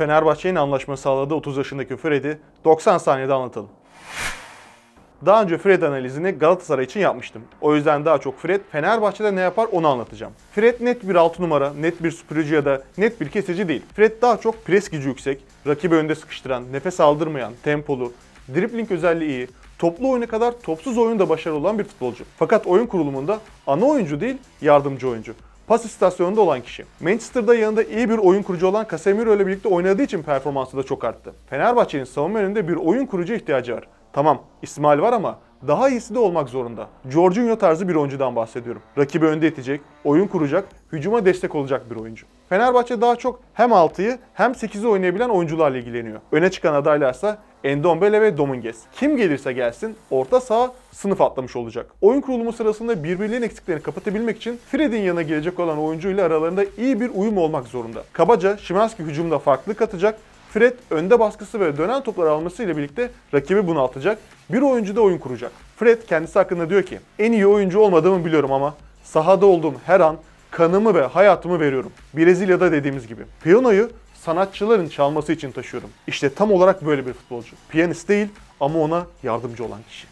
Fenerbahçe'nin anlaşma sağladığı 30 yaşındaki Fred'i 90 saniyede anlatalım. Daha önce Fred analizini Galatasaray için yapmıştım. O yüzden daha çok Fred Fenerbahçe'de ne yapar onu anlatacağım. Fred net bir 6 numara, net bir süpürücü ya da net bir kesici değil. Fred daha çok pres gücü yüksek, rakibi önde sıkıştıran, nefes aldırmayan, tempolu, dripling özelliği iyi, toplu oyuna kadar topsuz oyunda başarılı olan bir futbolcu. Fakat oyun kurulumunda ana oyuncu değil yardımcı oyuncu pas istasyonunda olan kişi. Manchester'da yanında iyi bir oyun kurucu olan Casemiro ile birlikte oynadığı için performansı da çok arttı. Fenerbahçe'nin savunma önünde bir oyun kurucu ihtiyacı var. Tamam İsmail var ama daha iyisi de olmak zorunda. Jorginho tarzı bir oyuncudan bahsediyorum. Rakibi önde itecek, oyun kuracak, hücuma destek olacak bir oyuncu. Fenerbahçe daha çok hem 6'yı hem 8'i oynayabilen oyuncularla ilgileniyor. Öne çıkan adaylarsa Endombele ve Dominguez. Kim gelirse gelsin orta saha sınıf atlamış olacak. Oyun kurulumu sırasında birbirlerinin eksiklerini kapatabilmek için Fred'in yanına gelecek olan oyuncu ile aralarında iyi bir uyum olmak zorunda. Kabaca Şimanski hücumda farklı katacak, Fred önde baskısı ve dönen toplar alması ile birlikte rakibi bunaltacak, bir oyuncu da oyun kuracak. Fred kendisi hakkında diyor ki, en iyi oyuncu olmadığımı biliyorum ama sahada olduğum her an kanımı ve hayatımı veriyorum. Brezilya'da dediğimiz gibi. Piyanoyu sanatçıların çalması için taşıyorum. İşte tam olarak böyle bir futbolcu. Piyanist değil ama ona yardımcı olan kişi.